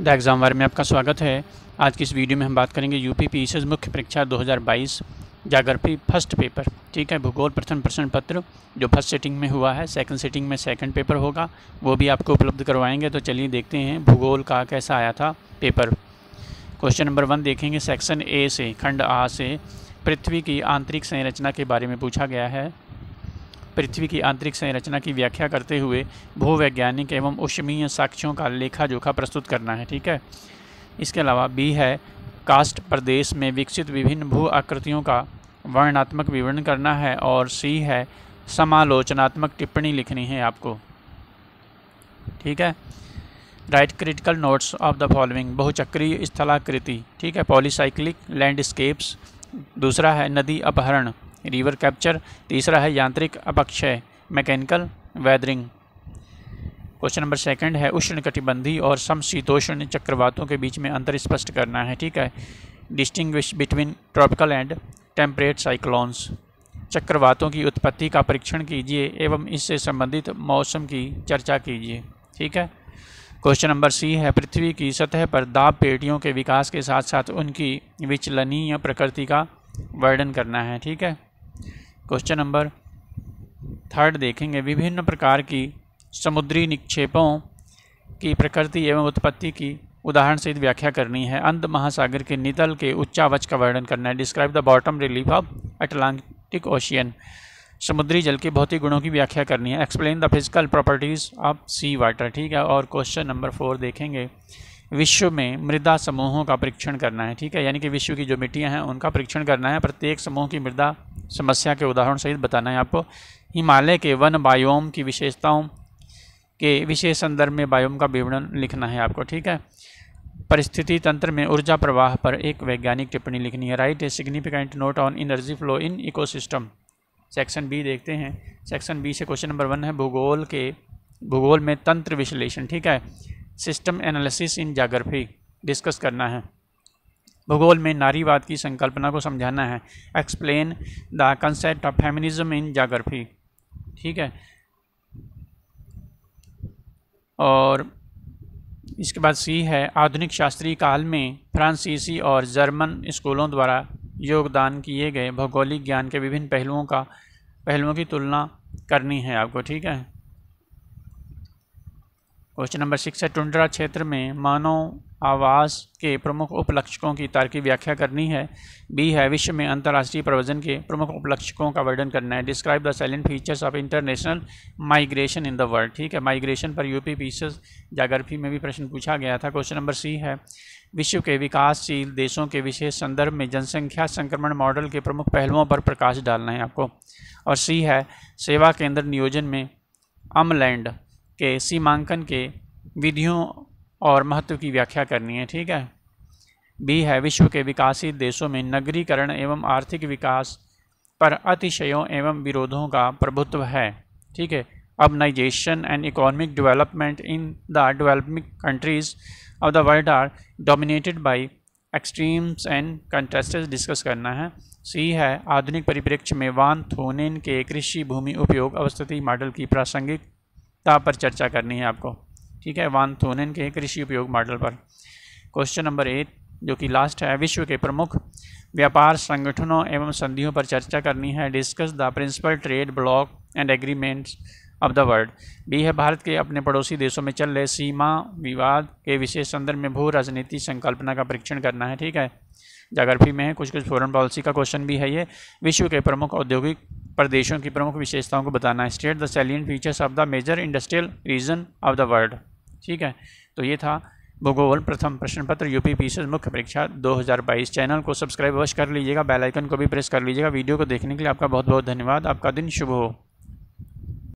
the exam वार में आपका स्वागत है आज की इस वीडियो में हम बात करेंगे यूपी पी एस मुख्य परीक्षा 2022 जागृति फर्स्ट पेपर ठीक है भूगोल प्रथम प्रश्न पत्र जो फर्स्ट सेटिंग में हुआ है सेकंड सेटिंग में सेकंड पेपर होगा वो भी आपको उपलब्ध करवाएंगे तो चलिए देखते हैं भूगोल का कैसा आया था पेपर क्वेश्चन नंबर वन देखेंगे सेक्शन ए से खंड आ से पृथ्वी की आंतरिक संरचना के बारे में पूछा गया है पृथ्वी की आंतरिक संरचना की व्याख्या करते हुए भूवैज्ञानिक एवं उष्मीय साक्ष्यों का लेखा जोखा प्रस्तुत करना है ठीक है इसके अलावा बी है कास्ट प्रदेश में विकसित विभिन्न भू आकृतियों का वर्णात्मक विवरण करना है और सी है समालोचनात्मक टिप्पणी लिखनी है आपको ठीक है write critical notes of the following बहुचक्रीय स्थलाकृति ठीक है पॉलीसाइक्लिक लैंडस्केप्स दूसरा है नदी अपहरण रिवर कैप्चर तीसरा है यांत्रिक अपक्षय mechanical weathering question number second है उष्ण कटिबंधी और समशीतोष्ण चक्रवातों के बीच में अंतर स्पष्ट करना है ठीक है distinguish between tropical and temperate cyclones चक्रवातों की उत्पत्ति का परीक्षण कीजिए एवं इससे संबंधित मौसम की चर्चा कीजिए ठीक है क्वेश्चन नंबर सी है पृथ्वी की सतह पर दाब पेटियों के विकास के साथ साथ उनकी विचलनीय प्रकृति का वर्णन करना है ठीक है क्वेश्चन नंबर थर्ड देखेंगे विभिन्न प्रकार की समुद्री निक्षेपों की प्रकृति एवं उत्पत्ति की उदाहरण सहित व्याख्या करनी है अंत महासागर के नितल के उच्चावच का वर्णन करना है describe the bottom relief of Atlantic ocean समुद्री जल के भौतिक गुणों की व्याख्या करनी है explain the physical properties of sea water ठीक है और क्वेश्चन नंबर फोर देखेंगे विश्व में मृदा समूहों का परीक्षण करना है ठीक है यानी कि विश्व की जो मिट्टियाँ हैं उनका परीक्षण करना है प्रत्येक समूह की मृदा समस्या के उदाहरण सहित बताना है आपको हिमालय के वन बायोम की विशेषताओं के विशेष संदर्भ में बायोम का विवरण लिखना है आपको ठीक है परिस्थिति तंत्र में ऊर्जा प्रवाह पर एक वैज्ञानिक टिप्पणी लिखनी है write a significant note on energy flow in ecosystem section B देखते हैं सेक्शन बी से क्वेश्चन नंबर वन है भूगोल के भूगोल में तंत्र विश्लेषण ठीक है system analysis in geography discuss करना है भूगोल में नारीवाद की संकल्पना को समझाना है explain the concept of feminism in geography ठीक है और इसके बाद सी है आधुनिक शास्त्रीय काल में फ्रांसीसी और जर्मन स्कूलों द्वारा योगदान किए गए भौगोलिक ज्ञान के विभिन्न पहलुओं का पहलुओं की तुलना करनी है आपको ठीक है क्वेश्चन नंबर सिक्स है टुंडरा क्षेत्र में मानव आवास के प्रमुख उपलक्षकों की तार्किक व्याख्या करनी है बी है विश्व में अंतर्राष्ट्रीय प्रवचन के प्रमुख उपलक्षकों का वर्णन करना है describe the silent features of international migration in the world ठीक है माइग्रेशन पर यूपी पीसेस जागरफी में भी प्रश्न पूछा गया था क्वेश्चन नंबर सी है विश्व के विकासशील देशों के विशेष संदर्भ में जनसंख्या संक्रमण मॉडल के प्रमुख पहलुओं पर प्रकाश डालना है आपको और सी है सेवा केंद्र नियोजन में अमलैंड के सीमांकन के विधियों और महत्व की व्याख्या करनी है ठीक है बी है विश्व के विकासित देशों में नगरीकरण एवं आर्थिक विकास पर अतिशयों एवं विरोधों का प्रभुत्व है ठीक है urbanisation and economic development in the developing countries of the world are dominated by extremes and contrast discuss करना है सी है आधुनिक परिप्रेक्ष्य में वान थोनेन के कृषि भूमि उपयोग अवस्थिति मॉडल की प्रासंगिक कहाँ पर चर्चा करनी है आपको ठीक है वान थोनन के कृषि उपयोग मॉडल पर क्वेश्चन नंबर एट जो कि लास्ट है विश्व के प्रमुख व्यापार संगठनों एवं संधियों पर चर्चा करनी है discuss the principal trade bloc and agreements of the world B है भारत के अपने पड़ोसी देशों में चल रहे सीमा विवाद के विशेष संदर्भ में भू राजनीति संकल्पना का परीक्षण करना है ठीक है जोग्राफी में है कुछ कुछ फॉरन पॉलिसी का क्वेश्चन भी है ये विश्व के प्रमुख औद्योगिक प्रदेशों की प्रमुख विशेषताओं को बताना है state the salient features of the major industrial region of the world ठीक है तो ये था भूगोल प्रथम प्रश्न पत्र यूपी पीसेज मुख्य परीक्षा 2022 चैनल को सब्सक्राइब अवश्य कर लीजिएगा बेल आइकन को भी प्रेस कर लीजिएगा वीडियो को देखने के लिए आपका बहुत बहुत धन्यवाद आपका दिन शुभ हो